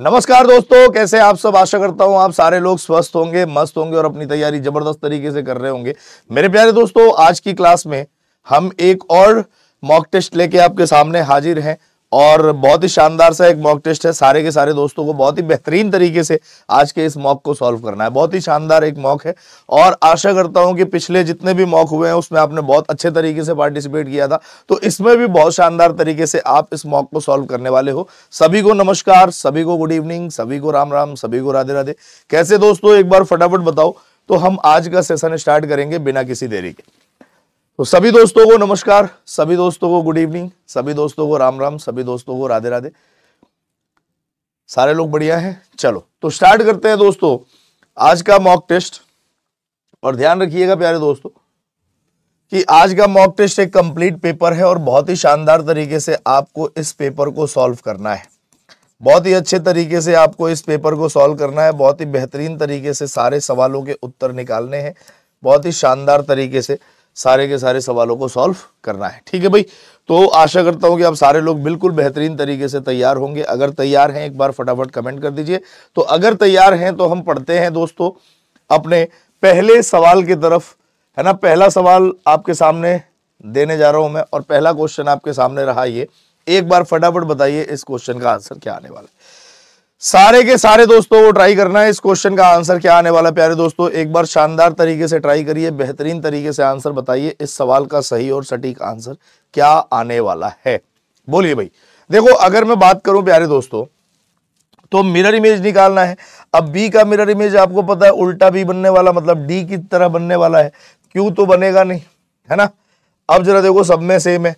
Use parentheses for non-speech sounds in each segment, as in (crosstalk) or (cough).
नमस्कार दोस्तों कैसे आप सब आशा करता हूं आप सारे लोग स्वस्थ होंगे मस्त होंगे और अपनी तैयारी जबरदस्त तरीके से कर रहे होंगे मेरे प्यारे दोस्तों आज की क्लास में हम एक और मॉक टेस्ट लेके आपके सामने हाजिर हैं और बहुत ही शानदार सा एक मॉक टेस्ट है सारे के सारे दोस्तों को बहुत ही बेहतरीन तरीके से आज के इस मॉक को सॉल्व करना है बहुत ही शानदार एक मॉक है और आशा करता हूं कि पिछले जितने भी मॉक हुए हैं उसमें आपने बहुत अच्छे तरीके से पार्टिसिपेट किया था तो इसमें भी बहुत शानदार तरीके से आप इस मॉक को सॉल्व करने वाले हो सभी को नमस्कार सभी को गुड इवनिंग सभी को राम राम सभी को राधे राधे कैसे दोस्तों एक बार फटाफट बताओ तो हम आज का सेशन स्टार्ट करेंगे बिना किसी देरी के तो सभी दोस्तों को नमस्कार सभी दोस्तों को गुड इवनिंग सभी दोस्तों को राम राम सभी दोस्तों को राधे राधे सारे लोग बढ़िया हैं चलो तो स्टार्ट करते हैं दोस्तों आज का मॉक टेस्ट और ध्यान रखिएगा प्यारे दोस्तों कि आज का मॉक टेस्ट एक कंप्लीट पेपर है और बहुत ही शानदार तरीके से आपको इस पेपर को सॉल्व करना है बहुत ही अच्छे तरीके से आपको इस पेपर को सॉल्व करना है बहुत ही बेहतरीन तरीके से सारे सवालों के उत्तर निकालने हैं बहुत ही शानदार तरीके से सारे के सारे सवालों को सॉल्व करना है ठीक है भाई तो आशा करता हूं कि आप सारे लोग बिल्कुल बेहतरीन तरीके से तैयार होंगे अगर तैयार हैं एक बार फटाफट कमेंट कर दीजिए तो अगर तैयार हैं तो हम पढ़ते हैं दोस्तों अपने पहले सवाल की तरफ है ना पहला सवाल आपके सामने देने जा रहा हूं मैं और पहला क्वेश्चन आपके सामने रहा ये एक बार फटाफट बताइए इस क्वेश्चन का आंसर क्या आने वाला है सारे के सारे दोस्तों वो ट्राई करना है इस क्वेश्चन का आंसर क्या आने वाला प्यारे दोस्तों एक बार शानदार तरीके से ट्राई करिए बेहतरीन तरीके से आंसर बताइए इस सवाल का सही और सटीक आंसर क्या आने वाला है बोलिए भाई देखो अगर मैं बात करूं प्यारे दोस्तों तो मिरर इमेज निकालना है अब बी का मिरर इमेज आपको पता है उल्टा भी बनने वाला मतलब डी की तरह बनने वाला है क्यों तो बनेगा नहीं है ना अब जरा देखो सब में सेम है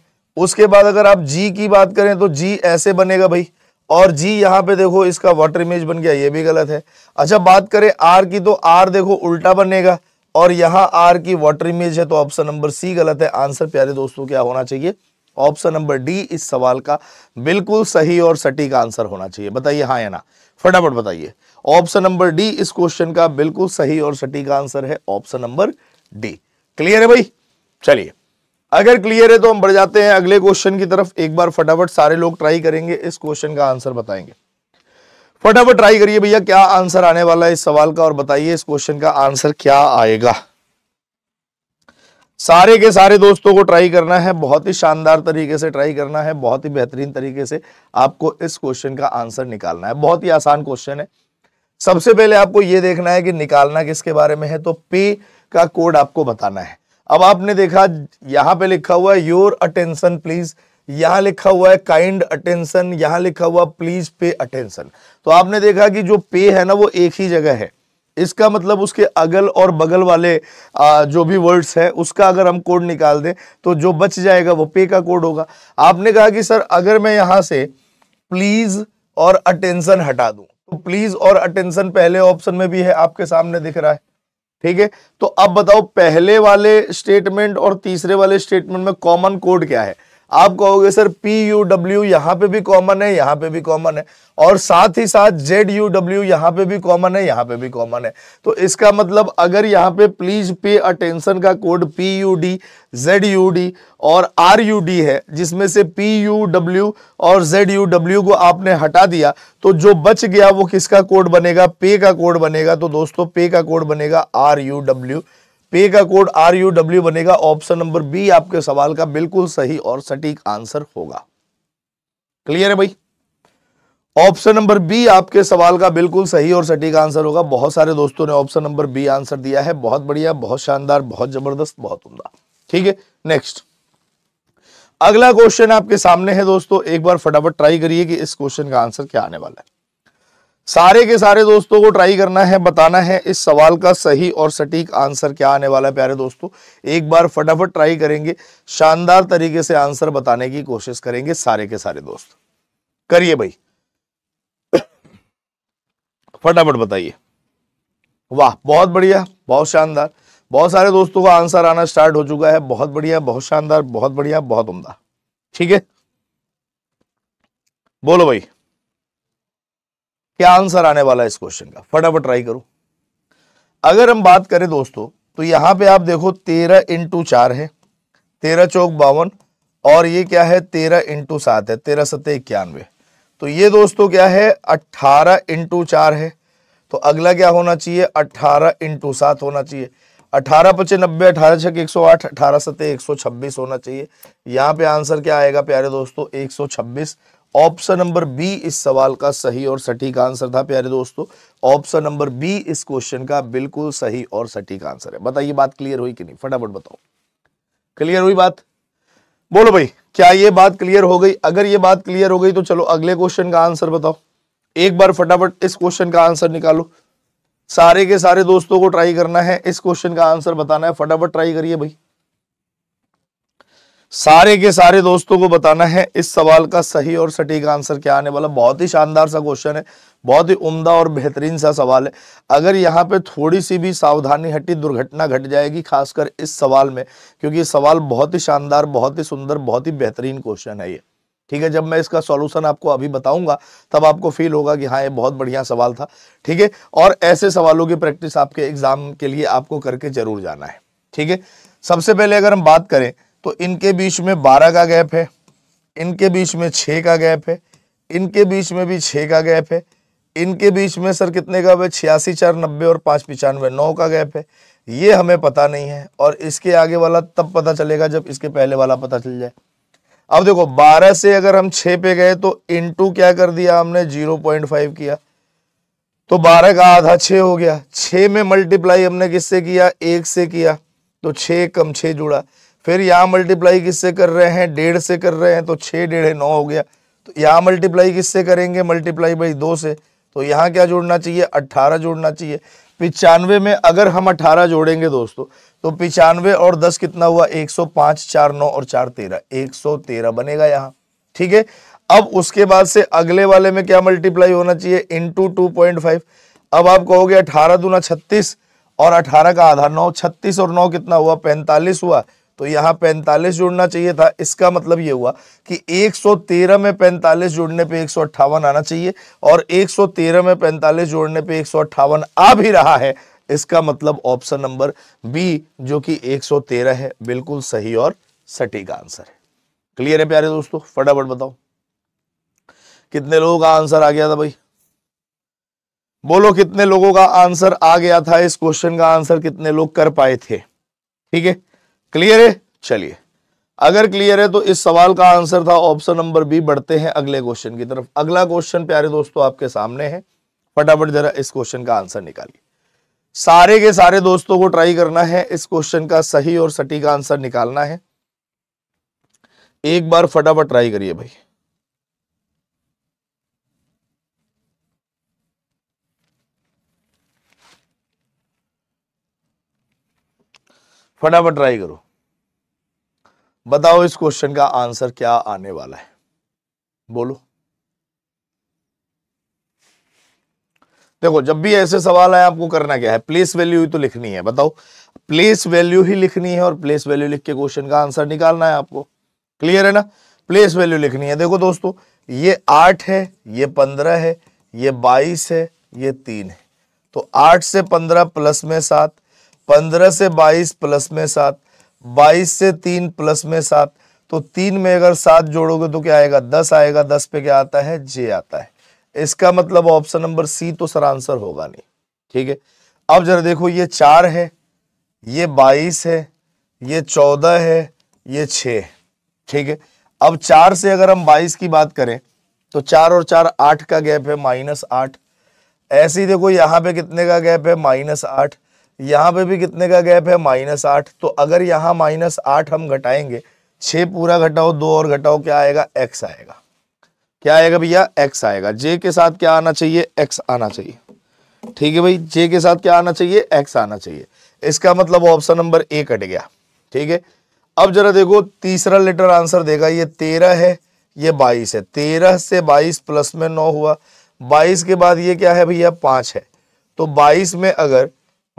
उसके बाद अगर आप जी की बात करें तो जी ऐसे बनेगा भाई और जी यहाँ पे देखो इसका वाटर इमेज बन गया ये भी गलत है अच्छा बात करें आर की तो आर देखो उल्टा बनेगा और यहाँ आर की वाटर इमेज है तो ऑप्शन नंबर सी गलत है आंसर प्यारे दोस्तों क्या होना चाहिए ऑप्शन नंबर डी इस सवाल का बिल्कुल सही और सटीक आंसर होना चाहिए बताइए हाँ या ना फटाफट बताइए ऑप्शन नंबर डी इस क्वेश्चन का बिल्कुल सही और सटीक आंसर है ऑप्शन नंबर डी क्लियर है भाई चलिए अगर क्लियर है तो हम बढ़ जाते हैं अगले क्वेश्चन की तरफ एक बार फटाफट सारे लोग ट्राई करेंगे इस क्वेश्चन का आंसर बताएंगे फटाफट ट्राई करिए भैया क्या आंसर आने वाला है इस सवाल का और बताइए इस क्वेश्चन का आंसर क्या आएगा सारे के सारे दोस्तों को ट्राई करना है बहुत ही शानदार तरीके से ट्राई करना है बहुत ही बेहतरीन तरीके से आपको इस क्वेश्चन का आंसर निकालना है बहुत ही आसान क्वेश्चन है सबसे पहले आपको यह देखना है कि निकालना किसके बारे में है तो पे का कोड आपको बताना है अब आपने देखा यहाँ पे लिखा हुआ है योर अटेंशन प्लीज यहाँ लिखा हुआ है काइंड अटेंशन यहाँ लिखा हुआ प्लीज पे अटेंशन तो आपने देखा कि जो पे है ना वो एक ही जगह है इसका मतलब उसके अगल और बगल वाले आ, जो भी वर्ड्स हैं उसका अगर हम कोड निकाल दें तो जो बच जाएगा वो पे का कोड होगा आपने कहा कि सर अगर मैं यहाँ से प्लीज़ और अटेंशन हटा दूँ तो प्लीज़ और अटेंशन पहले ऑप्शन में भी है आपके सामने दिख रहा है ठीक है तो अब बताओ पहले वाले स्टेटमेंट और तीसरे वाले स्टेटमेंट में कॉमन कोड क्या है आप कहोगे सर पी यू डब्ल्यू यहाँ पे भी कॉमन है यहाँ पे भी कॉमन है और साथ ही साथ जेड यू डब्ल्यू यहाँ पे भी कॉमन है यहाँ पे भी कॉमन है तो इसका मतलब अगर यहाँ पे प्लीज पे अटेंशन का code P U D Z U D और आर यू डी है जिसमें से पी यू डब्ल्यू और जेड यू डब्ल्यू को आपने हटा दिया तो जो बच गया वो किसका कोड बनेगा पे का कोड बनेगा तो दोस्तों पे का कोड बनेगा आर यू डब्ल्यू पे का कोड आर यू डब्ल्यू बनेगा ऑप्शन नंबर बी आपके सवाल का बिल्कुल सही और सटीक आंसर होगा क्लियर है भाई ऑप्शन नंबर बी आपके सवाल का बिल्कुल सही और सटीक आंसर होगा बहुत सारे दोस्तों ने ऑप्शन नंबर बी आंसर दिया है बहुत बढ़िया बहुत शानदार बहुत जबरदस्त बहुत उमदा ठीक है नेक्स्ट अगला क्वेश्चन आपके सामने है दोस्तों एक बार फटाफट ट्राई करिए कि इस क्वेश्चन का आंसर क्या आने वाला है सारे के सारे दोस्तों को ट्राई करना है बताना है इस सवाल का सही और सटीक आंसर क्या आने वाला है प्यारे दोस्तों एक बार फटाफट ट्राई करेंगे शानदार तरीके से आंसर बताने की कोशिश करेंगे सारे के सारे दोस्त करिए भाई फटाफट बताइए वाह बहुत बढ़िया बहुत शानदार बहुत सारे दोस्तों का आंसर आना स्टार्ट हो चुका है बहुत बढ़िया बहुत शानदार बहुत बढ़िया बहुत उमदा ठीक है बोलो भाई क्या आंसर आने वाला है इस क्वेश्चन का फटाफट ट्राई करो अगर हम बात करें दोस्तों तो यहाँ पे आप देखो तेरह इंटू चार है तेरह चौक बावन और ये क्या है तेरह इंटू सात है तेरह सत्तर इक्यानवे तो ये दोस्तों क्या है अट्ठारह इंटू चार है तो अगला क्या होना चाहिए अट्ठारह इंटू सात होना चाहिए अठारह पचे नब्बे अठारह छः एक सौ आठ अठारह सतह एक सौ छब्बीस होना चाहिए यहाँ पे आंसर क्या आएगा प्यारे दोस्तों एक सौ छब्बीस ऑप्शन नंबर बी इस सवाल का सही और सटीक आंसर था प्यारे दोस्तों ऑप्शन नंबर बी इस क्वेश्चन का बिल्कुल सही और सटीक आंसर है बताइए बात क्लियर हुई कि नहीं फटाफट बताओ क्लियर हुई बात बोलो भाई क्या ये बात क्लियर हो गई अगर ये बात क्लियर हो गई तो चलो अगले क्वेश्चन का आंसर बताओ एक बार फटाफट इस क्वेश्चन का आंसर निकालो सारे के सारे दोस्तों को ट्राई करना है इस क्वेश्चन का आंसर बताना है फटाफट ट्राई करिए भाई सारे के सारे दोस्तों को बताना है इस सवाल का सही और सटीक आंसर क्या आने वाला बहुत ही शानदार सा क्वेश्चन है बहुत ही उम्दा और बेहतरीन सा सवाल है अगर यहाँ पे थोड़ी सी भी सावधानी हटी दुर्घटना घट जाएगी खासकर इस सवाल में क्योंकि सवाल बहुत ही शानदार बहुत ही सुंदर बहुत ही बेहतरीन क्वेश्चन है ये ठीक है जब मैं इसका सॉल्यूशन आपको अभी बताऊंगा तब आपको फील होगा कि हाँ ये बहुत बढ़िया सवाल था ठीक है और ऐसे सवालों की प्रैक्टिस आपके एग्जाम के लिए आपको करके जरूर जाना है ठीक है सबसे पहले अगर हम बात करें तो इनके बीच में बारह का गैप है इनके बीच में छः का गैप है इनके बीच में भी छः का गैप है इनके बीच में सर कितने का है छियासी चार नब्बे और पाँच पचानवे नौ का गैप है ये हमें पता नहीं है और इसके आगे वाला तब पता चलेगा जब इसके पहले वाला पता चल जाए अब देखो 12 से अगर हम 6 पे गए तो इनटू क्या कर दिया हमने 0.5 किया तो 12 का आधा 6 हो गया 6 में मल्टीप्लाई हमने किससे किया एक से किया तो 6 कम 6 जुड़ा फिर यहाँ मल्टीप्लाई किससे कर रहे हैं डेढ़ से कर रहे हैं तो छः डेढ़ नौ हो गया तो यहाँ मल्टीप्लाई किससे करेंगे मल्टीप्लाई बाई दो से तो यहाँ क्या जोड़ना चाहिए अट्ठारह जोड़ना चाहिए पिचानवे में अगर हम अट्ठारह जोड़ेंगे दोस्तों तो पिचानवे और दस कितना हुआ एक सौ पाँच चार नौ और चार तेरह एक सौ तेरह बनेगा यहाँ ठीक है अब उसके बाद से अगले वाले में क्या मल्टीप्लाई होना चाहिए इंटू टू पॉइंट फाइव अब आप कहोगे अठारह दूना छत्तीस और अठारह का आधार नौ छत्तीस और नौ कितना हुआ पैंतालीस हुआ तो यहां पैंतालीस जोड़ना चाहिए था इसका मतलब यह हुआ कि 113 में पैंतालीस जोड़ने पे एक आना चाहिए और 113 में पैंतालीस जोड़ने पे एक आ भी रहा है इसका मतलब ऑप्शन नंबर बी जो कि 113 है बिल्कुल सही और सटीक आंसर है क्लियर है प्यारे दोस्तों फटाफट बताओ कितने लोगों का आंसर आ गया था भाई बोलो कितने लोगों का आंसर आ गया था इस क्वेश्चन का आंसर कितने लोग कर पाए थे ठीक है क्लियर है चलिए अगर क्लियर है तो इस सवाल का आंसर था ऑप्शन नंबर बी बढ़ते हैं अगले क्वेश्चन की तरफ अगला क्वेश्चन प्यारे दोस्तों आपके सामने है फटाफट जरा इस क्वेश्चन का आंसर निकालिए सारे के सारे दोस्तों को ट्राई करना है इस क्वेश्चन का सही और सटीक आंसर निकालना है एक बार फटाफट ट्राई करिए भाई फटाफट ट्राई करो बताओ इस क्वेश्चन का आंसर क्या आने वाला है बोलो देखो जब भी ऐसे सवाल आए आपको करना क्या है प्लेस वैल्यू ही तो लिखनी है बताओ प्लेस वैल्यू ही लिखनी है और प्लेस वैल्यू लिख के क्वेश्चन का आंसर निकालना है आपको क्लियर है ना प्लेस वैल्यू लिखनी है देखो दोस्तों ये आठ है ये पंद्रह है ये बाईस है ये तीन है तो आठ से पंद्रह प्लस में सात पंद्रह से बाईस प्लस में सात बाईस से तीन प्लस में सात तो तीन में अगर सात जोड़ोगे तो क्या आएगा दस आएगा दस पे क्या आता है जे आता है इसका मतलब ऑप्शन नंबर सी तो सर आंसर होगा नहीं ठीक है अब जरा देखो ये चार है ये बाईस है ये चौदह है ये छ ठीक है अब चार से अगर हम बाईस की बात करें तो चार और चार आठ का गैप है माइनस आठ ऐसे ही देखो यहाँ पे कितने का गैप है माइनस आठ यहाँ पे भी कितने का गैप है माइनस आठ तो अगर यहाँ माइनस आठ हम घटाएंगे छः पूरा घटाओ दो और घटाओ क्या आएगा एक्स आएगा क्या आएगा भैया एक्स आएगा जे के साथ क्या आना चाहिए एक्स आना चाहिए ठीक है भाई जे के साथ क्या आना चाहिए एक्स आना चाहिए इसका मतलब ऑप्शन नंबर ए कट गया ठीक है अब जरा देखो तीसरा लेटर आंसर देगा ये तेरह है ये बाईस है तेरह से बाईस प्लस में नौ हुआ बाईस के बाद ये क्या है भैया पाँच है तो बाईस में अगर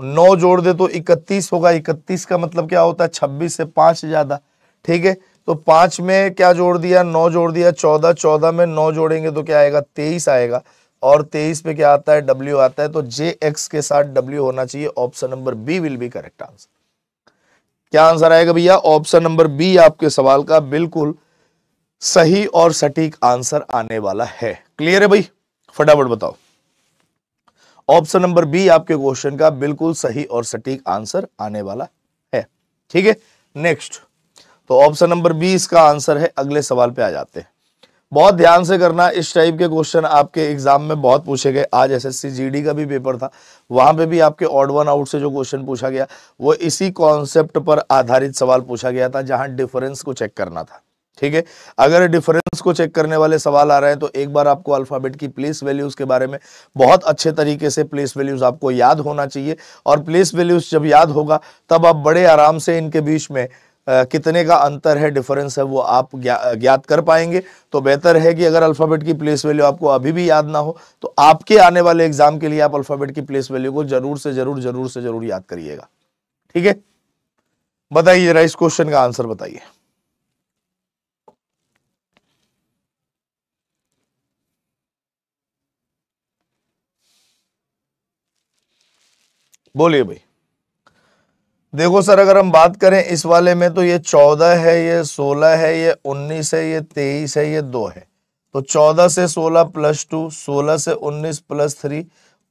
नौ जोड़ दे तो इकतीस होगा इकतीस का मतलब क्या होता है छब्बीस से पांच ज़्यादा ठीक है तो पांच में क्या जोड़ दिया नौ जोड़ दिया चौदह चौदह में नौ जोड़ेंगे तो क्या आएगा तेईस आएगा और तेईस पे क्या आता है डब्ल्यू आता है तो जे एक्स के साथ डब्ल्यू होना चाहिए option number B will be correct answer क्या आंसर आएगा भैया ऑप्शन नंबर बी आपके सवाल का बिल्कुल सही और सटीक आंसर आने वाला है क्लियर है भाई फटाफट बताओ ऑप्शन नंबर बी आपके क्वेश्चन का बिल्कुल सही और सटीक आंसर आने वाला है ठीक है नेक्स्ट तो ऑप्शन नंबर बी इसका आंसर है अगले सवाल पे आ जाते हैं बहुत ध्यान से करना इस टाइप के क्वेश्चन आपके एग्जाम में बहुत पूछे गए आज एसएससी जीडी का भी पेपर था वहां पे भी आपके ऑड वन आउट से जो क्वेश्चन पूछा गया वो इसी कॉन्सेप्ट पर आधारित सवाल पूछा गया था जहां डिफरेंस को चेक करना था ठीक है अगर डिफरेंस को चेक करने वाले सवाल आ रहे हैं तो एक बार आपको अल्फ़ाबेट की प्लेस वैल्यूज़ के बारे में बहुत अच्छे तरीके से प्लेस वैल्यूज़ आपको याद होना चाहिए और प्लेस वैल्यूज़ जब याद होगा तब आप बड़े आराम से इनके बीच में Uh, कितने का अंतर है डिफरेंस है वो आप ज्ञात कर पाएंगे तो बेहतर है कि अगर अल्फ़ाबेट की प्लेस वैल्यू आपको अभी भी याद ना हो तो आपके आने वाले एग्जाम के लिए आप अल्फ़ाबेट की प्लेस वैल्यू को जरूर से जरूर जरूर से जरूर याद करिएगा ठीक है बताइए जरा इस क्वेश्चन का आंसर बताइए बोलिए भाई देखो सर अगर हम बात करें इस वाले में तो ये चौदह है ये सोलह है ये उन्नीस है ये तेईस है ये दो है तो चौदह से सोलह प्लस टू सोलह से उन्नीस प्लस थ्री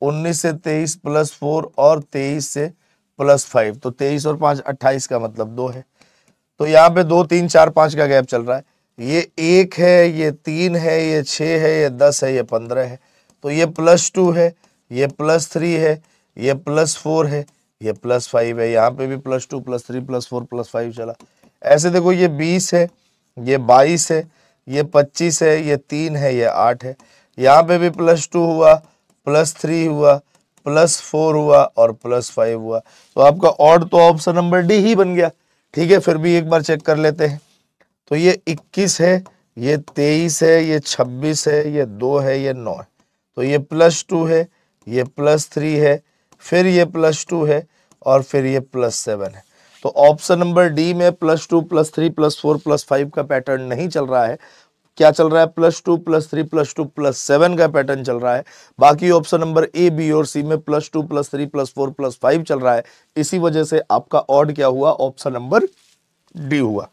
उन्नीस से तेईस प्लस फोर और तेईस से प्लस फाइव तो तेईस और पाँच अट्ठाईस का मतलब दो है तो यहाँ पे दो तीन चार पाँच का गैप चल रहा है ये एक है ये तीन है ये छः है ये दस है ये पंद्रह है तो ये प्लस टू है ये प्लस थ्री है ये प्लस फोर है ये प्लस फाइव है यहाँ पे भी plus two plus three plus four plus five चला ऐसे देखो ये बीस है ये बाईस है ये पच्चीस है ये तीन है ये आठ है यहाँ पे भी प्लस टू हुआ प्लस थ्री हुआ प्लस फोर हुआ और प्लस फाइव हुआ तो आपका ऑड तो ऑप्शन नंबर डी ही बन गया ठीक है फिर भी एक बार चेक कर लेते हैं तो ये इक्कीस है ये तेईस है ये छब्बीस है ये दो है ये नौ है तो ये प्लस टू है ये प्लस थ्री है फिर ये प्लस टू है और फिर ये प्लस सेवन है तो ऑप्शन नंबर डी में plus two plus three plus four plus five का पैटर्न नहीं चल रहा है क्या चल रहा है plus two plus three plus two plus seven का पैटर्न चल रहा है बाकी ऑप्शन नंबर ए बी और सी में plus two plus three plus four plus five चल रहा है इसी वजह से आपका ऑड क्या हुआ ऑप्शन नंबर डी हुआ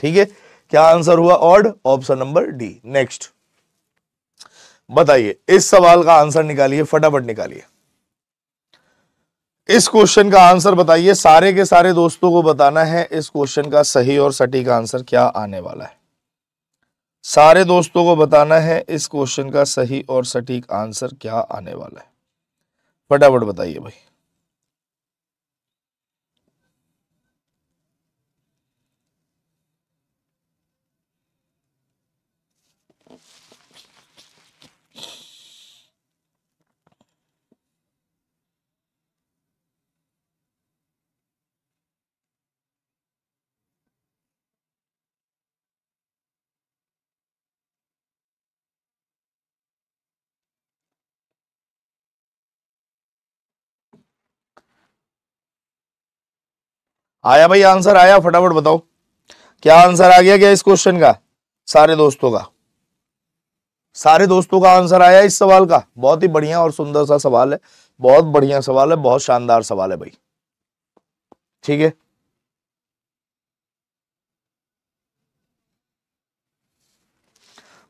ठीक है क्या आंसर हुआ odd option number D next बताइए इस सवाल का आंसर निकालिए फटाफट निकालिए इस क्वेश्चन का आंसर बताइए सारे के सारे दोस्तों को बताना है इस क्वेश्चन का सही और सटीक आंसर क्या आने वाला है सारे दोस्तों को बताना है इस क्वेश्चन का सही और सटीक आंसर क्या आने वाला है फटाफट बताइए भाई आया भाई आंसर आया फटाफट बताओ क्या आंसर आ गया क्या इस क्वेश्चन का सारे दोस्तों का सारे दोस्तों का आंसर आया इस सवाल का बहुत ही बढ़िया और सुंदर सा सवाल है बहुत बढ़िया सवाल है बहुत शानदार सवाल है भाई ठीक है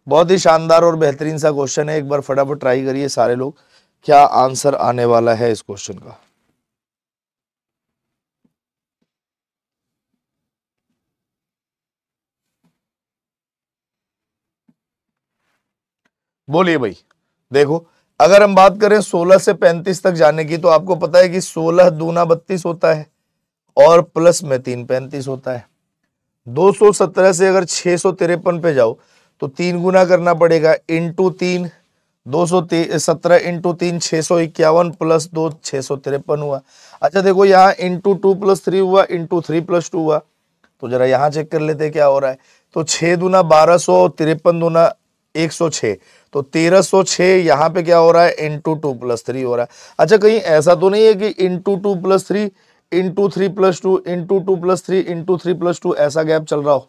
बहुत ही शानदार और बेहतरीन सा क्वेश्चन है एक बार फटाफट ट्राई करिए सारे लोग क्या आंसर आने वाला है इस क्वेश्चन का बोलिए भाई देखो अगर हम बात करें 16 से 35 तक जाने की तो आपको पता है कि 16 दूना बत्तीस होता है और प्लस में तीन पैंतीस होता है 217 से अगर छह सौ तिरपन पे जाओ तो तीन गुना करना पड़ेगा इंटू तीन दो सौ सत्रह इंटू तीन छह सौ इक्यावन प्लस दो छह सौ तिरपन हुआ अच्छा देखो यहाँ इंटू टू प्लस थ्री हुआ इंटू थ्री प्लस टू हुआ तो जरा यहाँ चेक कर लेते क्या हो रहा है तो छह दूना बारह सौ तिरपन दूना एक सौ छः तो तेरह सौ छः यहाँ पर क्या हो रहा है इंटू टू प्लस थ्री हो रहा है अच्छा कहीं ऐसा तो नहीं है कि into two plus three into three plus two into two plus three into three plus two ऐसा गैप चल रहा हो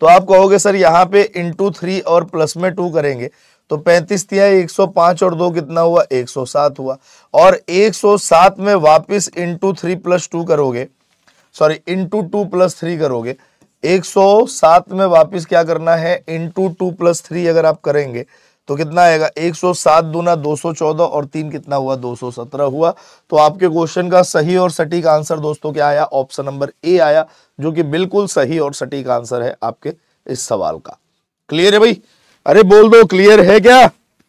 तो आप कहोगे सर यहाँ पे इंटू थ्री और प्लस में टू करेंगे तो पैंतीस तिहाई एक सौ पाँच और दो कितना हुआ एक सौ सात हुआ और एक सौ सात में वापिस इंटू थ्री प्लस टू करोगे sorry into two plus three करोगे 107 में वापस क्या करना है इंटू टू प्लस थ्री अगर आप करेंगे तो कितना आएगा 107 दूना चौदह और तीन कितना हुआ 217 हुआ तो आपके क्वेश्चन का सही और सटीक आंसर दोस्तों क्या आया ऑप्शन नंबर ए आया जो कि बिल्कुल सही और सटीक आंसर है आपके इस सवाल का क्लियर है भाई अरे बोल दो क्लियर है क्या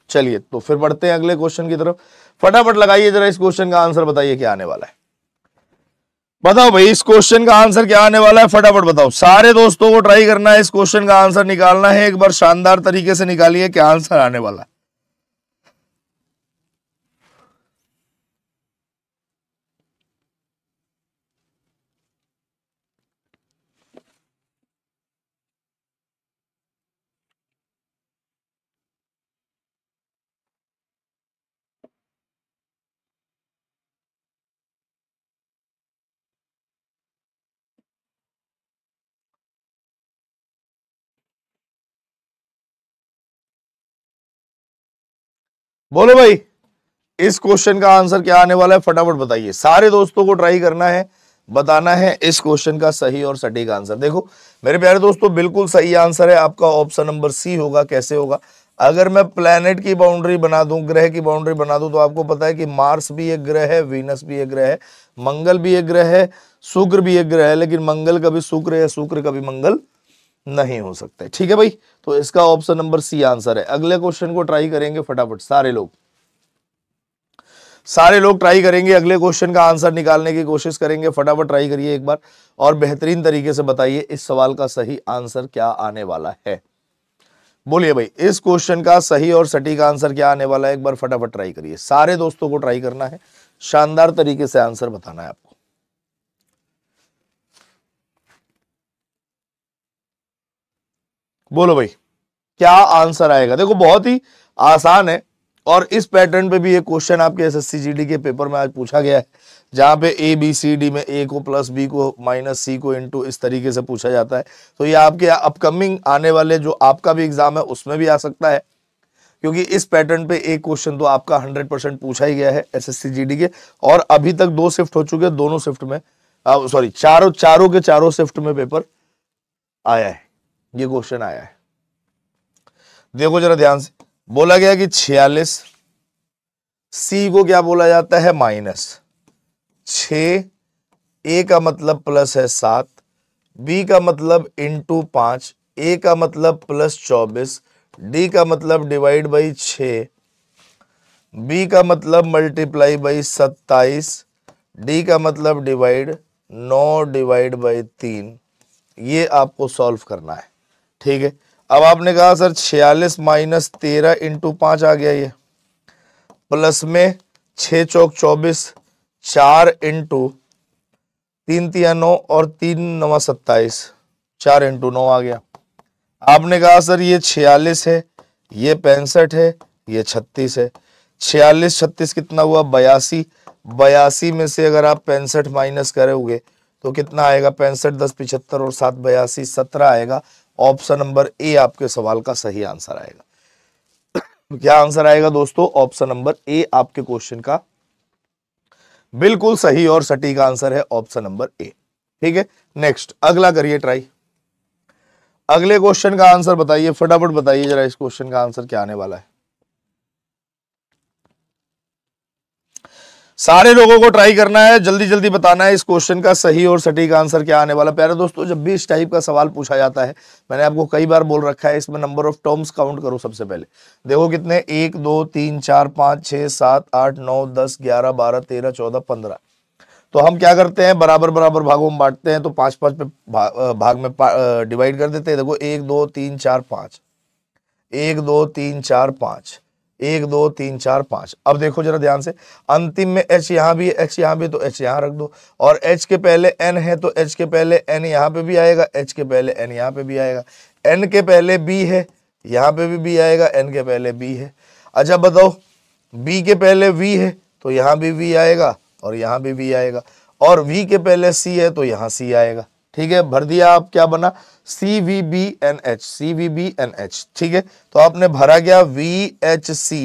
चलिए तो फिर बढ़ते हैं अगले क्वेश्चन की तरफ फटाफट लगाइए जरा इस क्वेश्चन का आंसर बताइए क्या आने वाला है बताओ भाई इस क्वेश्चन का आंसर क्या आने वाला है फटाफट बताओ सारे दोस्तों को ट्राई करना है इस क्वेश्चन का आंसर निकालना है एक बार शानदार तरीके से निकालिए क्या आंसर आने वाला है बोलो भाई इस क्वेश्चन का आंसर क्या आने वाला है फटाफट बताइए सारे दोस्तों को ट्राई करना है बताना है इस क्वेश्चन का सही और सटीक आंसर देखो मेरे प्यारे दोस्तों बिल्कुल सही आंसर है आपका ऑप्शन नंबर सी होगा कैसे होगा अगर मैं प्लैनेट की बाउंड्री बना दूं ग्रह की बाउंड्री बना दूं तो आपको पता है कि मार्स भी एक ग्रह है वीनस भी एक ग्रह है मंगल भी एक ग्रह है शुक्र भी एक ग्रह है लेकिन मंगल कभी शुक्र है शुक्र कभी मंगल नहीं हो सकते ठीक है भाई तो इसका ऑप्शन नंबर सी आंसर है अगले क्वेश्चन को ट्राई करेंगे फटाफट सारे लोग सारे लोग ट्राई करेंगे अगले क्वेश्चन का आंसर निकालने की कोशिश करेंगे फटाफट ट्राई करिए एक बार और बेहतरीन तरीके से बताइए इस सवाल का सही आंसर क्या आने वाला है बोलिए भाई इस क्वेश्चन का सही और सटीक आंसर क्या आने वाला है एक बार फटाफट ट्राई करिए सारे दोस्तों को ट्राई करना है शानदार तरीके से आंसर बताना है आपको बोलो भाई क्या आंसर आएगा देखो बहुत ही आसान है और इस पैटर्न पे भी ये क्वेश्चन आपके एस एस के पेपर में आज पूछा गया है जहां पे ए बी सी डी में ए को प्लस बी को माइनस सी को इंटू इस तरीके से पूछा जाता है तो ये आपके अपकमिंग आने वाले जो आपका भी एग्जाम है उसमें भी आ सकता है क्योंकि इस पैटर्न पे एक क्वेश्चन तो आपका हंड्रेड परसेंट पूछा ही गया है एस एस के और अभी तक दो शिफ्ट हो चुके हैं दोनों शिफ्ट में सॉरी चारों चारों के चारों शिफ्ट में पेपर आया है ये क्वेश्चन आया है देखो जरा ध्यान से बोला गया कि छियालीस सी को क्या बोला जाता है माइनस छ ए का मतलब प्लस है सात बी का मतलब इंटू पांच ए का मतलब प्लस चौबीस डी का मतलब डिवाइड बाई छ बी का मतलब मल्टीप्लाई बाई सत्ताईस डी का मतलब डिवाइड नौ डिवाइड बाई तीन ये आपको सॉल्व करना है ठीक है अब आपने कहा सर छियालीस माइनस तेरह इंटू पांच आ गया ये प्लस में छ चौक चौबीस चार इंटू तीन तिया नौ और तीन नवा सत्ताईस चार इंटू नौ आ गया आपने कहा सर ये छियालीस है ये पैंसठ है ये छत्तीस है छियालीस छत्तीस कितना हुआ बयासी बयासी में से अगर आप पैंसठ माइनस करोगे तो कितना आएगा पैंसठ दस पिछहत्तर और सात बयासी सत्रह आएगा ऑप्शन नंबर ए आपके सवाल का सही आंसर आएगा (coughs) क्या आंसर आएगा दोस्तों ऑप्शन नंबर ए आपके क्वेश्चन का बिल्कुल सही और सटीक आंसर है ऑप्शन नंबर ए ठीक है नेक्स्ट अगला करिए ट्राई अगले क्वेश्चन का आंसर बताइए फटाफट बताइए जरा इस क्वेश्चन का आंसर क्या आने वाला है सारे लोगों को ट्राई करना है जल्दी जल्दी बताना है इस क्वेश्चन का सही और सटीक आंसर क्या आने वाला प्यारे दोस्तों जब भी इस टाइप का सवाल पूछा जाता है मैंने आपको कई बार बोल रखा है इसमें नंबर ऑफ टर्म्स काउंट करो सबसे पहले देखो कितने एक दो तीन चार पाँच छः सात आठ नौ दस ग्यारह बारह तेरह चौदह पंद्रह तो हम क्या करते हैं बराबर बराबर भागों में बांटते हैं तो पाँच पाँच पे भाग में डिवाइड कर देते हैं देखो एक दो तीन चार पाँच एक दो तीन चार पाँच एक दो तीन चार पाँच अब देखो जरा ध्यान से अंतिम में एच यहाँ भी है एच यहाँ भी तो एच यहाँ रख दो और एच के पहले एन है तो एच के पहले एन यहाँ पे भी आएगा एच के पहले एन यहाँ पे भी आएगा एन के पहले बी है यहाँ पे भी बी आएगा एन के पहले बी है अच्छा बताओ बी के पहले वी है तो यहाँ भी वी आएगा और यहाँ भी वी आएगा और वी के पहले सी है तो यहाँ सी आएगा ठीक है भर दिया आप क्या बना C V B N H C V B N H ठीक है तो आपने भरा गया V H C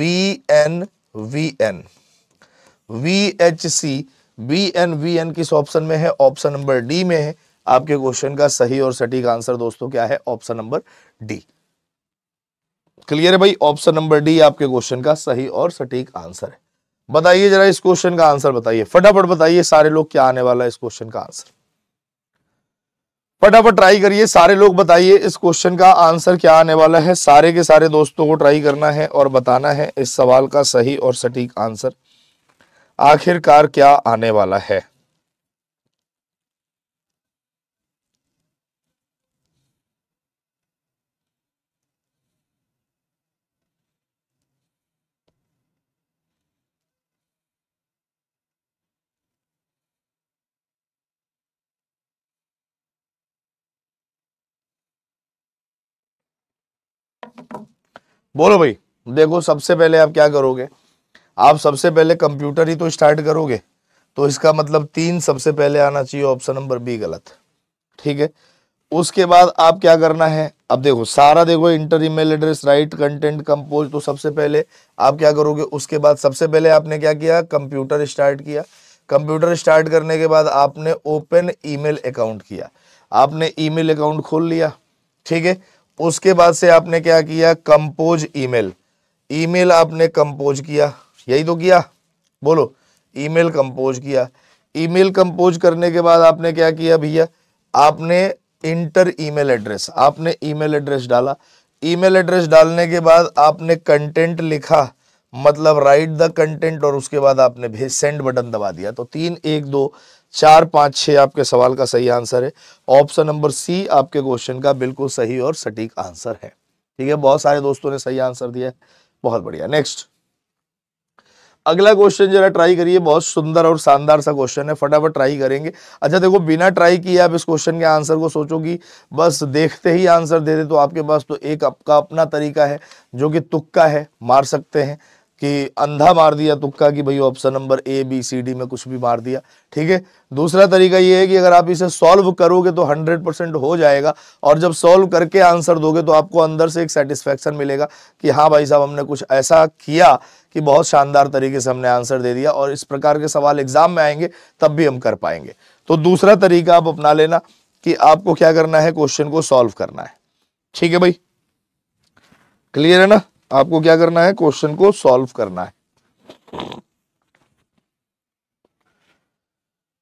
B N V N V H C B N V N किस ऑप्शन में है ऑप्शन नंबर डी में है आपके क्वेश्चन का सही और सटीक आंसर दोस्तों क्या है ऑप्शन नंबर डी क्लियर है भाई ऑप्शन नंबर डी आपके क्वेश्चन का सही और सटीक आंसर है बताइए जरा इस क्वेश्चन का आंसर बताइए फटाफट बताइए सारे लोग क्या आने वाला है इस क्वेश्चन का आंसर फटाफट ट्राई करिए सारे लोग बताइए इस क्वेश्चन का आंसर क्या आने वाला है सारे के सारे दोस्तों को ट्राई करना है और बताना है इस सवाल का सही और सटीक आंसर आखिरकार क्या आने वाला है बोलो भाई देखो सबसे पहले आप क्या करोगे आप सबसे पहले कंप्यूटर ही तो स्टार्ट करोगे तो इसका मतलब तीन सबसे पहले आना चाहिए ऑप्शन नंबर बी गलत ठीक है उसके बाद आप क्या करना है अब देखो सारा देखो enter email address write content compose तो सबसे पहले आप क्या करोगे उसके बाद सबसे पहले आपने क्या किया कंप्यूटर स्टार्ट किया कंप्यूटर स्टार्ट करने के बाद आपने ओपन ईमेल अकाउंट किया आपने ईमेल अकाउंट खोल लिया ठीक है उसके बाद से आपने क्या किया कंपोज ईमेल ईमेल आपने कंपोज किया यही तो किया बोलो ईमेल कंपोज किया ईमेल कंपोज करने के बाद आपने क्या किया भैया आपने इंटर ईमेल एड्रेस आपने ईमेल एड्रेस डाला ईमेल एड्रेस डालने के बाद आपने कंटेंट लिखा मतलब राइट द कंटेंट और उसके बाद आपने भेज सेंड बटन दबा दिया तो तीन एक दो चार पाँच छः आपके सवाल का सही आंसर है ऑप्शन नंबर सी आपके क्वेश्चन का बिल्कुल सही और सटीक आंसर है ठीक है बहुत सारे दोस्तों ने सही आंसर दिया है बहुत बढ़िया नेक्स्ट अगला क्वेश्चन जरा ट्राई करिए बहुत सुंदर और शानदार सा क्वेश्चन है फटाफट ट्राई करेंगे अच्छा देखो बिना ट्राई किए आप इस क्वेश्चन के आंसर को सोचोगी बस देखते ही आंसर दे दे तो आपके पास तो एक आपका अपना तरीका है जो कि तुक्का है मार सकते हैं कि अंधा मार दिया तुक्का कि भाई option number A B C D में कुछ भी मार दिया ठीक है दूसरा तरीका ये है कि अगर आप इसे सॉल्व करोगे तो 100 परसेंट हो जाएगा और जब सॉल्व करके आंसर दोगे तो आपको अंदर से एक सेटिस्फेक्शन मिलेगा कि हाँ भाई साहब हमने कुछ ऐसा किया कि बहुत शानदार तरीके से हमने आंसर दे दिया और इस प्रकार के सवाल एग्जाम में आएंगे तब भी हम कर पाएंगे तो दूसरा तरीका आप अपना लेना कि आपको क्या करना है क्वेश्चन को सॉल्व करना है ठीक है भाई क्लियर है ना आपको क्या करना है क्वेश्चन को सॉल्व करना है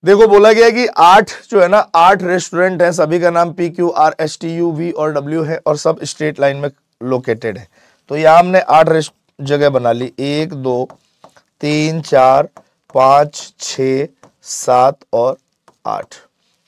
देखो बोला गया कि आठ जो है ना आठ रेस्टोरेंट है सभी का नाम P Q R S T U V और डब्ल्यू है और सब स्ट्रेट लाइन में लोकेटेड है तो यहां हमने आठ जगह बना ली एक दो तीन चार पांच छ सात और आठ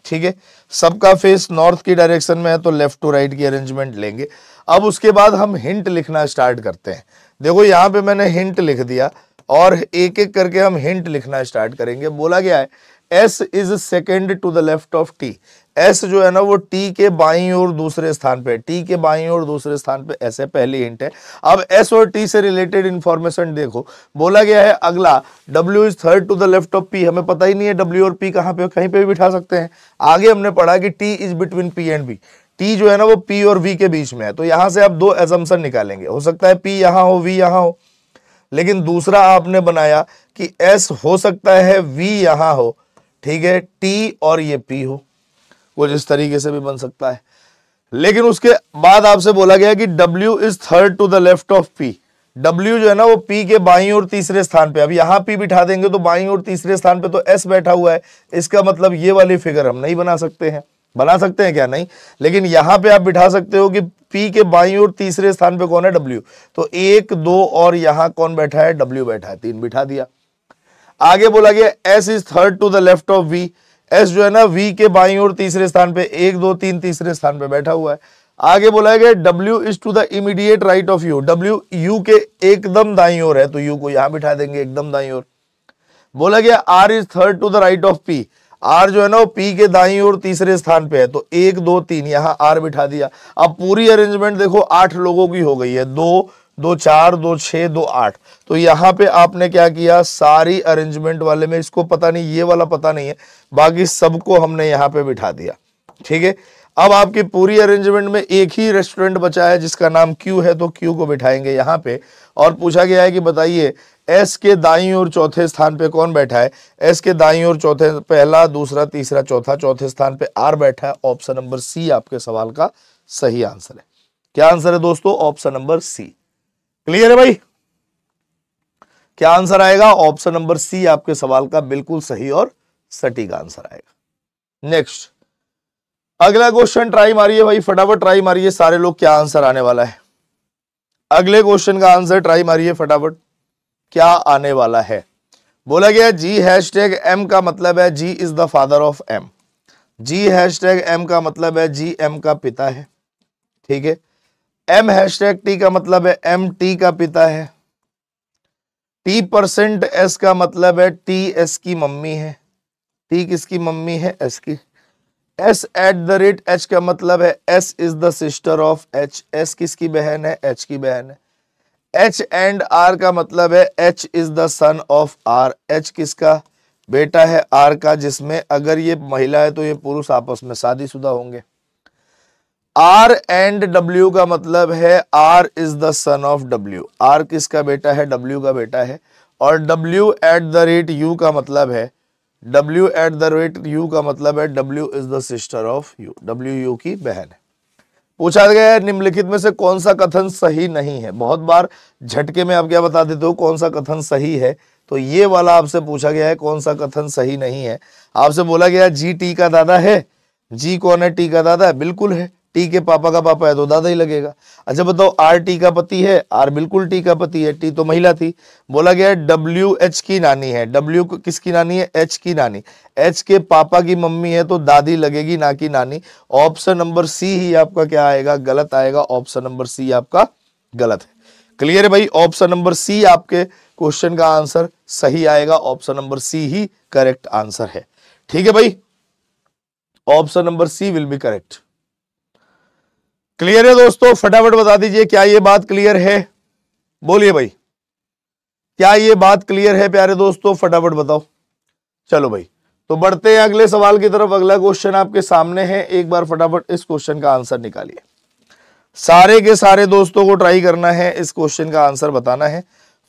ठीक है सबका फेस नॉर्थ की डायरेक्शन में है तो लेफ्ट टू राइट की अरेंजमेंट लेंगे अब उसके बाद हम हिंट लिखना स्टार्ट करते हैं देखो यहाँ पे मैंने हिंट लिख दिया और एक एक करके हम हिंट लिखना स्टार्ट करेंगे बोला गया है S is second to the left of T S जो है ना वो टी के बाई और दूसरे स्थान पे टी के बाई और दूसरे स्थान पे ऐसे पहली हिंट है अब एस और टी से रिलेटेड इंफॉर्मेशन देखो बोला गया है अगला W is third to the left of P हमें पता ही नहीं है डब्ल्यू और पी कहाँ पे कहीं पे भी बिठा सकते हैं आगे हमने पढ़ा कि T is between P and B T जो है ना वो पी और वी के बीच में है तो यहां से आप दो एजम्सन निकालेंगे हो सकता है पी यहां हो वी यहां हो लेकिन दूसरा आपने बनाया कि एस हो सकता है वी यहां हो ठीक है टी और ये पी हो वो जिस तरीके से भी बन सकता है लेकिन उसके बाद आपसे बोला गया कि W is third to the left of P W जो है ना वो पी के बाई और तीसरे स्थान पे अब यहां P बिठा देंगे तो बाई और तीसरे स्थान पे तो एस बैठा हुआ है इसका मतलब ये वाली फिगर हम नहीं बना सकते हैं बना सकते हैं क्या नहीं लेकिन यहाँ पे आप बिठा सकते हो कि पी के बाई और तीसरे स्थान पे कौन है W तो एक दो और यहां कौन बैठा है W बैठा है तीन बिठा दिया आगे बोला गया S is third to the left of V S जो है ना वी के बाई और तीसरे स्थान पे एक दो तीन तीसरे स्थान पे बैठा हुआ है आगे बोला गया W is to the immediate right of U W U के एकदम दाई ओर है तो यू को यहां बिठा देंगे एकदम दाई ओर बोला गया R is third to the right of P R जो है ना वो पी के दाई और तीसरे स्थान पे है तो एक दो तीन यहाँ आर बिठा दिया अब पूरी अरेंजमेंट देखो आठ लोगों की हो गई है दो दो चार दो छ दो आठ तो यहाँ पे आपने क्या किया सारी अरेंजमेंट वाले में इसको पता नहीं ये वाला पता नहीं है बाकी सबको हमने यहाँ पे बिठा दिया ठीक है अब आपकी पूरी अरेंजमेंट में एक ही रेस्टोरेंट बचा है जिसका नाम क्यू है तो क्यू को बिठाएंगे यहाँ पे और पूछा गया है कि बताइए एस के दाई और चौथे स्थान पे कौन बैठा है एस के दाई और चौथे पहला दूसरा तीसरा चौथा चौथे स्थान पे आर बैठा है ऑप्शन नंबर सी आपके सवाल का सही आंसर है क्या आंसर है दोस्तों ऑप्शन नंबर सी क्लियर है भाई क्या आंसर आएगा ऑप्शन नंबर सी आपके सवाल का बिल्कुल सही और सटीक आंसर आएगा नेक्स्ट अगला क्वेश्चन ट्राई मारिए भाई फटाफट ट्राई मारिए सारे लोग क्या आंसर आने वाला है अगले क्वेश्चन का आंसर ट्राई मारिए फटाफट क्या आने वाला है बोला गया जी हैश टैग एम का मतलब है G is the father of M G hashtag M का मतलब है जी एम का पिता है ठीक है एम हैश टैग टी का मतलब है एम टी का पिता है टी परसेंट एस का मतलब है टी एस की मम्मी है टी किसकी मम्मी है एस की S at the rate H का मतलब है S is the sister of H S किसकी बहन है एच की बहन है एच एंड आर का मतलब है H is the son of R H किसका बेटा है आर का जिसमें अगर ये महिला है तो ये पुरुष आपस में शादीशुदा होंगे आर एंड डब्ल्यू का मतलब है R is the son of W R किसका बेटा है डब्ल्यू का बेटा है और W at the rate U का मतलब है W at the rate U का मतलब है W is the sister of U. W U की बहन है पूछा गया है निम्नलिखित में से कौन सा कथन सही नहीं है बहुत बार झटके में आप क्या बता देते हो कौन सा कथन सही है तो ये वाला आपसे पूछा गया है कौन सा कथन सही नहीं है आपसे बोला गया जी टी का दादा है जी कौन है टी का दादा है बिल्कुल है टी के पापा का पापा है तो दादा ही लगेगा अच्छा बताओ आर टी का पति है आर बिल्कुल टी का पति है टी तो महिला थी बोला गया डब्ल्यू एच की नानी है डब्ल्यू किसकी नानी है एच की नानी एच के पापा की मम्मी है तो दादी लगेगी ना कि नानी ऑप्शन नंबर सी ही आपका क्या आएगा गलत आएगा ऑप्शन नंबर सी आपका गलत है क्लियर है भाई ऑप्शन नंबर सी आपके क्वेश्चन का आंसर सही आएगा ऑप्शन नंबर सी ही करेक्ट आंसर है ठीक है भाई option number C will be correct clear है दोस्तों फटाफट बता दीजिए क्या ये बात क्लियर है बोलिए भाई क्या ये बात क्लियर है प्यारे दोस्तों फटाफट बताओ चलो भाई तो बढ़ते हैं अगले सवाल की तरफ अगला क्वेश्चन आपके सामने है एक बार फटाफट इस क्वेश्चन का आंसर निकालिए सारे के सारे दोस्तों को ट्राई करना है इस क्वेश्चन का आंसर बताना है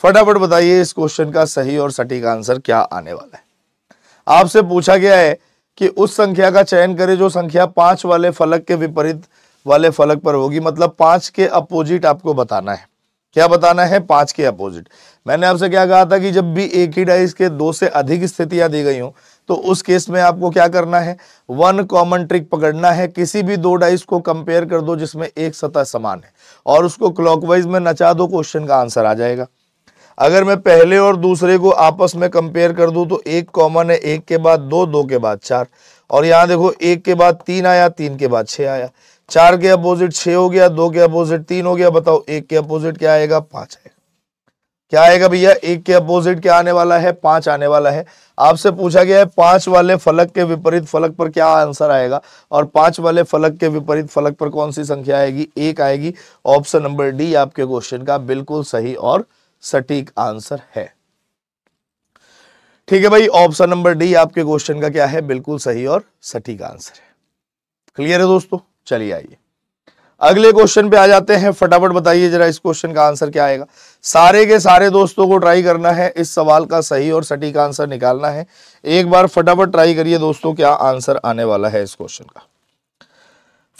फटाफट बताइए इस क्वेश्चन का सही और सटीक आंसर क्या आने वाला है आपसे पूछा गया है कि उस संख्या का चयन करें जो संख्या पांच वाले फलक के विपरीत वाले फलक पर होगी मतलब पाँच के अपोजिट आपको बताना है क्या बताना है पाँच के अपोजिट मैंने आपसे क्या कहा था कि जब भी एक ही डाइस के दो से अधिक स्थितियाँ दी गई हूं तो उस केस में आपको क्या करना है वन कॉमन ट्रिक पकड़ना है किसी भी दो डाइस को कंपेयर कर दो जिसमें एक सतह समान है और उसको क्लॉकवाइज में नचा दो क्वेश्चन का आंसर आ जाएगा अगर मैं पहले और दूसरे को आपस में कंपेयर कर दूं तो एक कॉमन है एक के बाद दो दो के बाद चार और यहाँ देखो एक के बाद तीन आया तीन के बाद छः आया चार के अपोजिट छ हो गया दो के अपोजिट तीन हो गया बताओ एक के अपोजिट क्या आएगा पांच आएगा क्या आएगा भैया एक के अपोजिट क्या आने वाला है पांच आने वाला है आपसे पूछा गया है पांच वाले फलक के विपरीत फलक पर क्या आंसर आएगा और पांच वाले फलक के विपरीत फलक पर कौन सी संख्या आएगी एक आएगी ऑप्शन नंबर डी आपके क्वेश्चन का बिल्कुल सही और सटीक आंसर है ठीक है भाई ऑप्शन नंबर डी आपके क्वेश्चन का क्या है बिल्कुल सही और सटीक आंसर है क्लियर है दोस्तों चलिए आइए अगले क्वेश्चन पे आ जाते हैं फटाफट बताइए जरा इस क्वेश्चन का आंसर क्या आएगा सारे के सारे दोस्तों को ट्राई करना है इस सवाल का सही और सटीक आंसर निकालना है एक बार फटाफट ट्राई करिए दोस्तों क्या आंसर आने वाला है इस क्वेश्चन का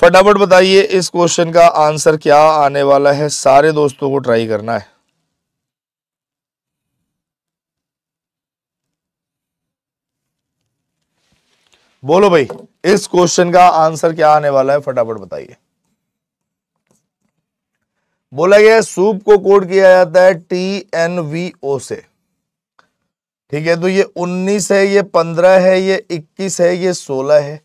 फटाफट बताइए इस क्वेश्चन का आंसर क्या आने वाला है सारे दोस्तों को ट्राई करना है बोलो भाई इस क्वेश्चन का आंसर क्या आने वाला है फटाफट बताइए बोला गया सूप को कोड किया जाता है टी एन वी ओ से ठीक है तो ये 19 है ये 15 है ये 21 है ये 16 है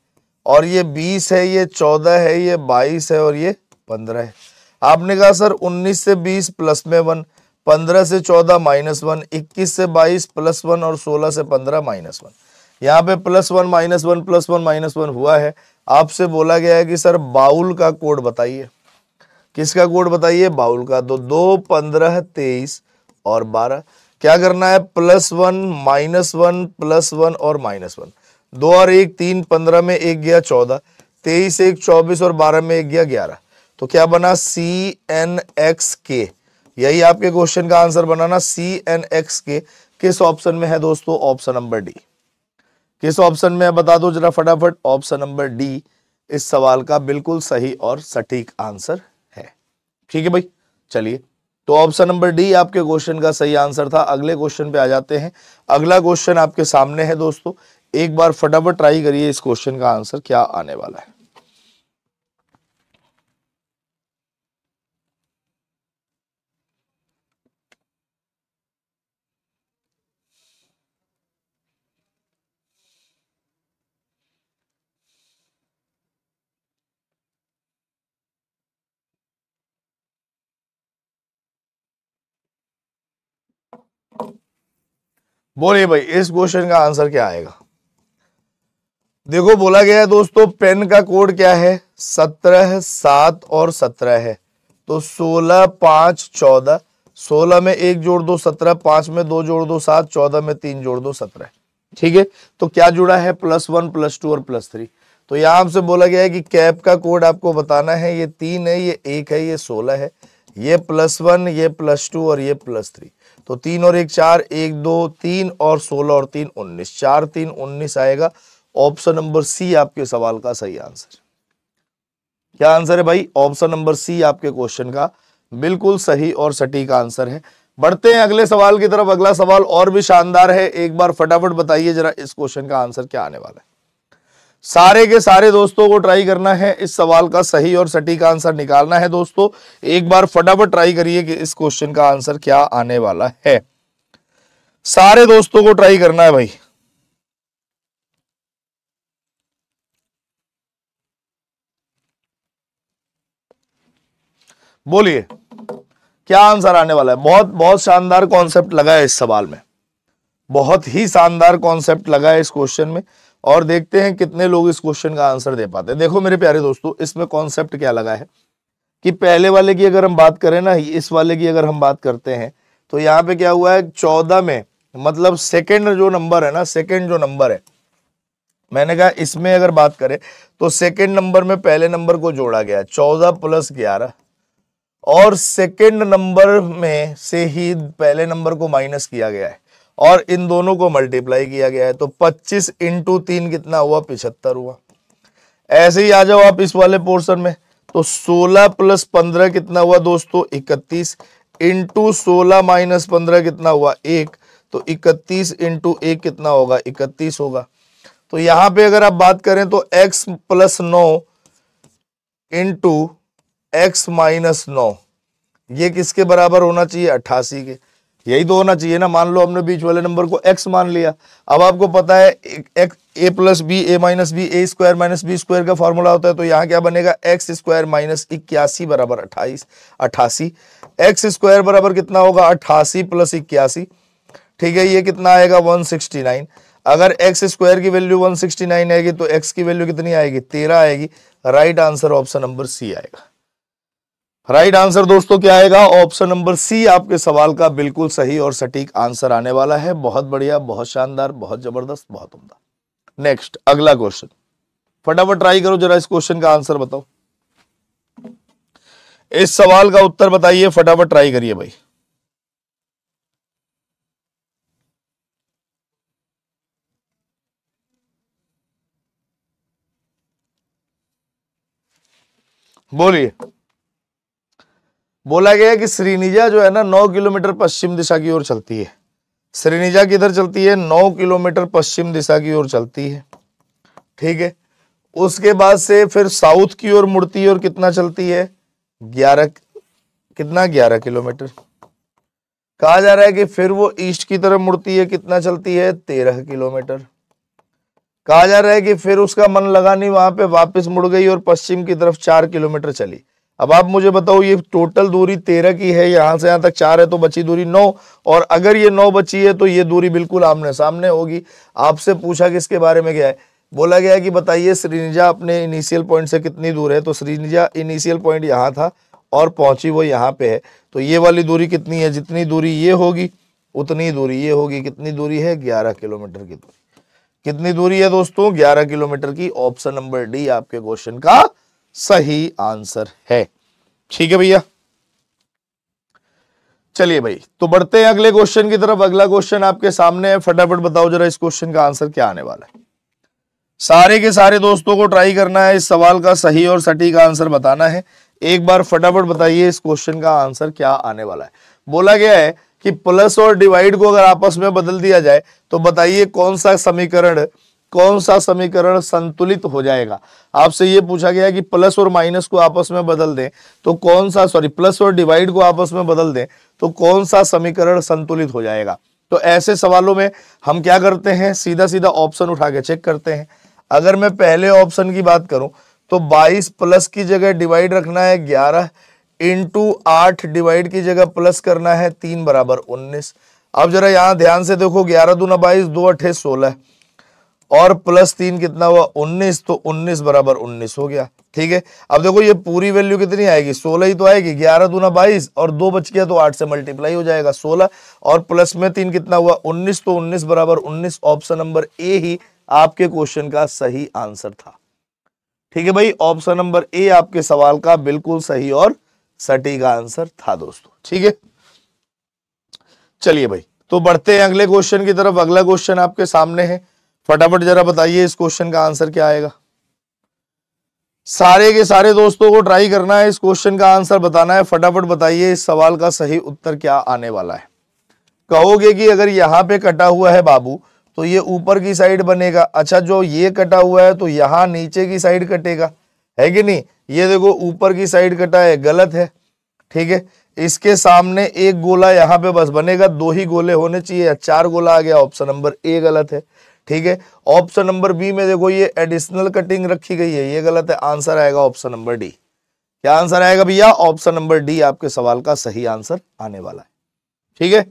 और ये 20 है ये 14 है ये 22 है और ये 15 है आपने कहा सर 19 से 20 प्लस में वन 15 से 14 माइनस वन इक्कीस से 22 प्लस वन और 16 से 15 माइनस वन यहाँ पे plus one minus one plus one minus one हुआ है आपसे बोला गया है कि सर बाउल का कोड बताइए किसका कोड बताइए बाउल का तो दो पंद्रह तेईस और बारह क्या करना है plus one minus one plus one और माइनस वन दो और एक तीन पंद्रह में एक गया चौदह तेईस एक चौबीस और बारह में एक गया ग्यारह तो क्या बना सी एन एक्स के यही आपके क्वेश्चन का आंसर बनाना सी एन एक्स के किस ऑप्शन में है दोस्तों ऑप्शन नंबर डी किस ऑप्शन में है बता दो जरा फटाफट ऑप्शन नंबर डी इस सवाल का बिल्कुल सही और सटीक आंसर है ठीक है भाई चलिए तो ऑप्शन नंबर डी आपके क्वेश्चन का सही आंसर था अगले क्वेश्चन पे आ जाते हैं अगला क्वेश्चन आपके सामने है दोस्तों एक बार फटाफट ट्राई करिए इस क्वेश्चन का आंसर क्या आने वाला है बोलिए भाई इस क्वेश्चन का आंसर क्या आएगा देखो बोला गया है दोस्तों पेन का कोड क्या है सत्रह सात और सत्रह है तो सोलह पांच चौदह सोलह में एक जोड़ दो सत्रह पांच में दो जोड़ दो सात चौदह में तीन जोड़ दो सत्रह ठीक है तो क्या जुड़ा है प्लस वन प्लस टू और प्लस थ्री तो यहां आपसे बोला गया है कि कैप का कोड आपको बताना है ये तीन है ये एक है ये सोलह है ये प्लस वन ये प्लस टू और ये प्लस थ्री तो तीन और एक चार एक दो तीन और सोलह और तीन उन्नीस चार तीन उन्नीस आएगा ऑप्शन नंबर सी आपके सवाल का सही आंसर क्या आंसर है भाई ऑप्शन नंबर सी आपके क्वेश्चन का बिल्कुल सही और सटीक आंसर है बढ़ते हैं अगले सवाल की तरफ अगला सवाल और भी शानदार है एक बार फटाफट बताइए जरा इस क्वेश्चन का आंसर क्या आने वाला है सारे के सारे दोस्तों को ट्राई करना है इस सवाल का सही और सटीक आंसर निकालना है दोस्तों एक बार फटाफट ट्राई करिए कि इस क्वेश्चन का आंसर क्या आने वाला है सारे दोस्तों को ट्राई करना है भाई बोलिए क्या आंसर आने वाला है बहुत बहुत शानदार कॉन्सेप्ट लगा है इस सवाल में बहुत ही शानदार कॉन्सेप्ट लगा है इस क्वेश्चन में और देखते हैं कितने लोग इस क्वेश्चन का आंसर दे पाते हैं देखो मेरे प्यारे दोस्तों इसमें कॉन्सेप्ट क्या लगा है कि पहले वाले की अगर हम बात करें ना इस वाले की अगर हम बात करते हैं तो यहाँ पे क्या हुआ है चौदह में मतलब सेकेंड जो नंबर है ना सेकेंड जो नंबर है मैंने कहा इसमें अगर बात करें तो सेकेंड नंबर में पहले नंबर को जोड़ा गया चौदह प्लस ग्यारह और सेकेंड नंबर में से ही पहले नंबर को माइनस किया गया है और इन दोनों को मल्टीप्लाई किया गया है तो 25 इंटू तीन कितना हुआ पिछहत्तर हुआ ऐसे ही आ जाओ आप इस वाले पोर्शन में तो 16 प्लस पंद्रह कितना हुआ दोस्तों 31 इंटू सोलह माइनस पंद्रह कितना हुआ एक तो 31 इंटू एक कितना होगा 31 होगा तो यहां पे अगर आप बात करें तो x प्लस नौ इंटू एक्स माइनस नौ ये किसके बराबर होना चाहिए अट्ठासी के यही तो होना चाहिए ना मान लो हमने बीच वाले नंबर को एक्स मान लिया अब आपको पता है A plus B A minus B A square minus B square का फॉर्मूला होता है तो यहाँ क्या बनेगा एक्स स्क्वायर माइनस इक्यासी बराबर अट्ठाईस अट्ठासी एक्स स्क्वायर बराबर कितना होगा अट्ठासी प्लस इक्यासी ठीक है ये कितना आएगा वन सिक्सटी नाइन अगर एक्स स्क्वायर की वैल्यू वन सिक्सटी नाइन आएगी तो एक्स की वैल्यू कितनी आएगी तेरह आएगी right answer option number C आएगा राइट right आंसर दोस्तों क्या आएगा ऑप्शन नंबर सी आपके सवाल का बिल्कुल सही और सटीक आंसर आने वाला है बहुत बढ़िया बहुत शानदार बहुत जबरदस्त बहुत उमदा नेक्स्ट अगला क्वेश्चन फटाफट ट्राई करो जरा इस क्वेश्चन का आंसर बताओ इस सवाल का उत्तर बताइए फटाफट ट्राई करिए भाई बोलिए बोला गया कि श्रीनिजा जो है ना नौ किलोमीटर पश्चिम दिशा की ओर चलती है श्रीनिजा किधर चलती है नौ किलोमीटर पश्चिम दिशा की ओर चलती है ठीक है उसके बाद से फिर साउथ की ओर मुड़ती है और कितना चलती है ग्यारह कितना ग्यारह किलोमीटर कहा जा रहा है कि फिर वो ईस्ट की तरफ मुड़ती है कितना चलती है तेरह किलोमीटर कहा जा रहा है कि फिर उसका मन लगा नहीं वहां पे वापस मुड़ गई और पश्चिम की तरफ चार किलोमीटर चली अब आप मुझे बताओ ये टोटल दूरी तेरह की है यहाँ से यहाँ तक चार है तो बची दूरी नौ और अगर ये नौ बची है तो ये दूरी बिल्कुल आमने सामने होगी आपसे पूछा कि इसके बारे में क्या है बोला गया कि बताइए श्रीनिजा अपने इनिशियल पॉइंट से कितनी दूर है तो श्रीनिजा इनिशियल पॉइंट यहाँ था और पहुंची वो यहाँ पे है तो ये वाली दूरी कितनी है जितनी दूरी ये होगी उतनी दूरी ये होगी कितनी दूरी है ग्यारह किलोमीटर की दूरी कितनी दूरी है दोस्तों ग्यारह किलोमीटर की ऑप्शन नंबर डी आपके क्वेश्चन का सही आंसर है ठीक है भैया चलिए भाई तो बढ़ते हैं अगले क्वेश्चन की तरफ अगला क्वेश्चन आपके सामने है फटाफट बताओ जरा इस क्वेश्चन का आंसर क्या आने वाला है सारे के सारे दोस्तों को ट्राई करना है इस सवाल का सही और सटीक आंसर बताना है एक बार फटाफट बताइए इस क्वेश्चन का आंसर क्या आने वाला है बोला गया है कि प्लस और डिवाइड को अगर आपस में बदल दिया जाए तो बताइए कौन सा समीकरण कौन सा समीकरण संतुलित हो जाएगा आपसे ये पूछा गया कि प्लस और माइनस को आपस में बदल दें तो कौन सा सॉरी प्लस और डिवाइड को आपस में बदल दें तो कौन सा समीकरण संतुलित हो जाएगा तो ऐसे सवालों में हम क्या करते हैं सीधा सीधा ऑप्शन उठा के चेक करते हैं अगर मैं पहले ऑप्शन की बात करूं तो 22 प्लस की जगह डिवाइड रखना है 11 इंटू आठ डिवाइड की जगह प्लस करना है तीन बराबर उन्नीस अब जरा यहाँ ध्यान से देखो ग्यारह दूना बाईस दो अठे सोलह और प्लस तीन कितना हुआ उन्नीस तो उन्नीस बराबर उन्नीस हो गया ठीक है अब देखो ये पूरी वैल्यू कितनी आएगी सोलह ही तो आएगी ग्यारह दूना बाईस और दो बच गया तो आठ से मल्टीप्लाई हो जाएगा सोलह और प्लस में तीन कितना हुआ उन्नीस तो उन्नीस बराबर उन्नीस ऑप्शन नंबर ए ही आपके क्वेश्चन का सही आंसर था ठीक है भाई ऑप्शन नंबर ए आपके सवाल का बिल्कुल सही और सटीक आंसर था दोस्तों ठीक है चलिए भाई तो बढ़ते हैं अगले क्वेश्चन की तरफ अगला क्वेश्चन आपके सामने है फटाफट जरा बताइए इस क्वेश्चन का आंसर क्या आएगा सारे के सारे दोस्तों को ट्राई करना है इस क्वेश्चन का आंसर बताना है फटाफट बताइए इस सवाल का सही उत्तर क्या आने वाला है कहोगे कि अगर यहाँ पे कटा हुआ है बाबू तो ये ऊपर की साइड बनेगा अच्छा जो ये कटा हुआ है तो यहाँ नीचे की साइड कटेगा है कि नहीं ये देखो ऊपर की साइड कटा है गलत है ठीक है इसके सामने एक गोला यहाँ पे बस बनेगा दो ही गोले होने चाहिए चार गोला आ गया ऑप्शन नंबर ए गलत है ठीक है ऑप्शन नंबर बी में देखो ये एडिशनल कटिंग रखी गई है ये गलत है आंसर आएगा ऑप्शन नंबर डी क्या आंसर आएगा भैया ऑप्शन नंबर डी आपके सवाल का सही आंसर आने वाला है ठीक है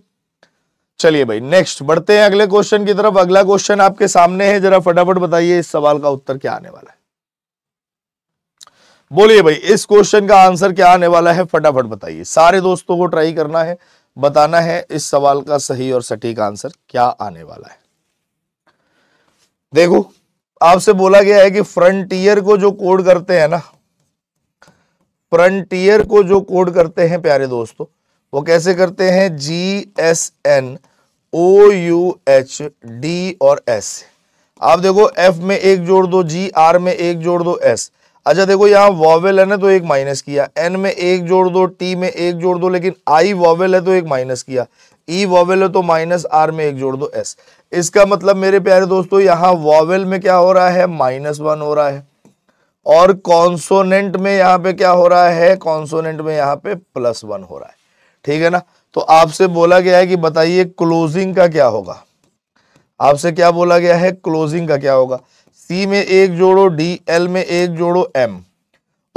चलिए भाई नेक्स्ट बढ़ते हैं अगले क्वेश्चन की तरफ अगला क्वेश्चन आपके सामने है जरा फटाफट बताइए इस सवाल का उत्तर क्या आने वाला है बोलिए भाई इस क्वेश्चन का आंसर क्या आने वाला है फटाफट बताइए सारे दोस्तों को ट्राई करना है बताना है इस सवाल का सही और सटीक आंसर क्या आने वाला है देखो आपसे बोला गया है कि फ्रंटियर को जो कोड करते हैं ना फ्रंटियर को जो कोड करते हैं प्यारे दोस्तों वो कैसे करते हैं G S N O U H D और एस आप देखो एफ में एक जोड़ दो जी आर में एक जोड़ दो एस अच्छा देखो यहाँ वॉवेल है ना तो एक माइनस किया एन में एक जोड़ दो टी में एक जोड़ दो लेकिन आई वॉवेल है तो एक माइनस किया ई वॉवेल है तो माइनस आर में एक जोड़ दो एस इसका मतलब मेरे प्यारे दोस्तों यहां वॉवेल में क्या हो रहा है माइनस वन हो रहा है और कॉन्सोनेंट में यहां पे क्या हो रहा है कॉन्सोनेंट में यहां पे प्लस वन हो रहा है ठीक है ना तो आपसे बोला गया है कि बताइए क्लोजिंग का क्या होगा आपसे क्या बोला गया है क्लोजिंग का क्या होगा सी में एक जोड़ो डी एल में एक जोड़ो एम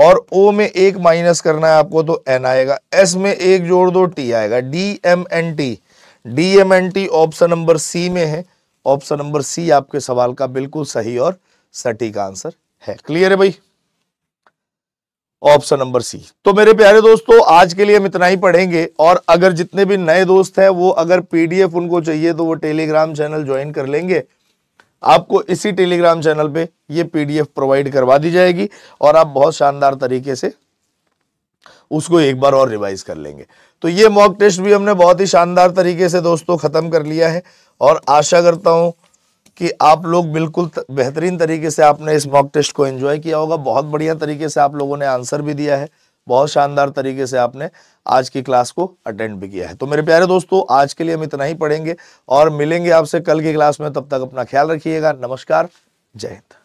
और ओ में एक माइनस करना है आपको तो एन आएगा एस में एक जोड़ दो टी आएगा D M N T D M N T option number C में है ऑप्शन नंबर सी आपके सवाल का बिल्कुल सही और सटीक आंसर है क्लियर है भाई ऑप्शन नंबर सी तो मेरे प्यारे दोस्तों आज के लिए हम इतना ही पढ़ेंगे और अगर जितने भी नए दोस्त हैं वो अगर पीडीएफ उनको चाहिए तो वो टेलीग्राम चैनल ज्वाइन कर लेंगे आपको इसी टेलीग्राम चैनल पे ये पीडीएफ प्रोवाइड करवा दी जाएगी और आप बहुत शानदार तरीके से उसको एक बार और रिवाइज कर लेंगे तो ये मॉक टेस्ट भी हमने बहुत ही शानदार तरीके से दोस्तों ख़त्म कर लिया है और आशा करता हूं कि आप लोग बिल्कुल बेहतरीन तरीके से आपने इस मॉक टेस्ट को एंजॉय किया होगा बहुत बढ़िया तरीके से आप लोगों ने आंसर भी दिया है बहुत शानदार तरीके से आपने आज की क्लास को अटेंड भी किया है तो मेरे प्यारे दोस्तों आज के लिए हम इतना ही पढ़ेंगे और मिलेंगे आपसे कल की क्लास में तब तक अपना ख्याल रखिएगा नमस्कार जय हिंद